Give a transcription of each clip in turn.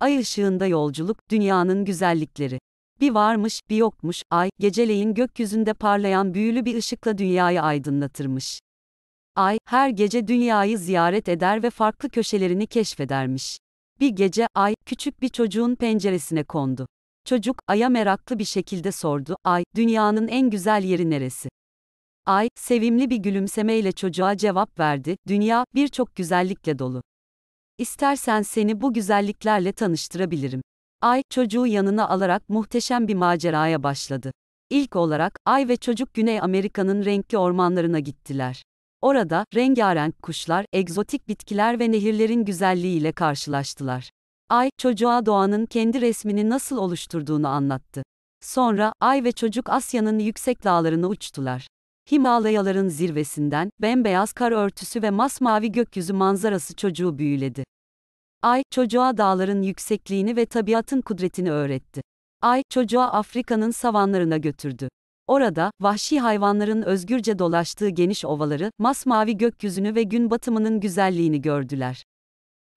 Ay ışığında yolculuk, dünyanın güzellikleri. Bir varmış, bir yokmuş, ay, geceleyin gökyüzünde parlayan büyülü bir ışıkla dünyayı aydınlatırmış. Ay, her gece dünyayı ziyaret eder ve farklı köşelerini keşfedermiş. Bir gece, ay, küçük bir çocuğun penceresine kondu. Çocuk, aya meraklı bir şekilde sordu, ay, dünyanın en güzel yeri neresi? Ay, sevimli bir gülümsemeyle çocuğa cevap verdi, dünya, birçok güzellikle dolu. İstersen seni bu güzelliklerle tanıştırabilirim. Ay, çocuğu yanına alarak muhteşem bir maceraya başladı. İlk olarak, Ay ve çocuk Güney Amerika'nın renkli ormanlarına gittiler. Orada, rengarenk kuşlar, egzotik bitkiler ve nehirlerin güzelliğiyle karşılaştılar. Ay, çocuğa doğanın kendi resmini nasıl oluşturduğunu anlattı. Sonra, Ay ve çocuk Asya'nın yüksek dağlarını uçtular. Himalayaların zirvesinden bembeyaz kar örtüsü ve masmavi gökyüzü manzarası çocuğu büyüledi. Ay, çocuğa dağların yüksekliğini ve tabiatın kudretini öğretti. Ay, çocuğa Afrika'nın savanlarına götürdü. Orada, vahşi hayvanların özgürce dolaştığı geniş ovaları, masmavi gökyüzünü ve gün batımının güzelliğini gördüler.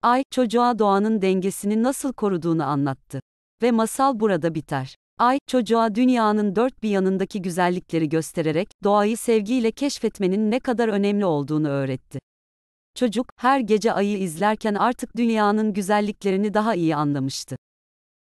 Ay, çocuğa doğanın dengesini nasıl koruduğunu anlattı. Ve masal burada biter. Ay, çocuğa dünyanın dört bir yanındaki güzellikleri göstererek, doğayı sevgiyle keşfetmenin ne kadar önemli olduğunu öğretti. Çocuk, her gece ayı izlerken artık dünyanın güzelliklerini daha iyi anlamıştı.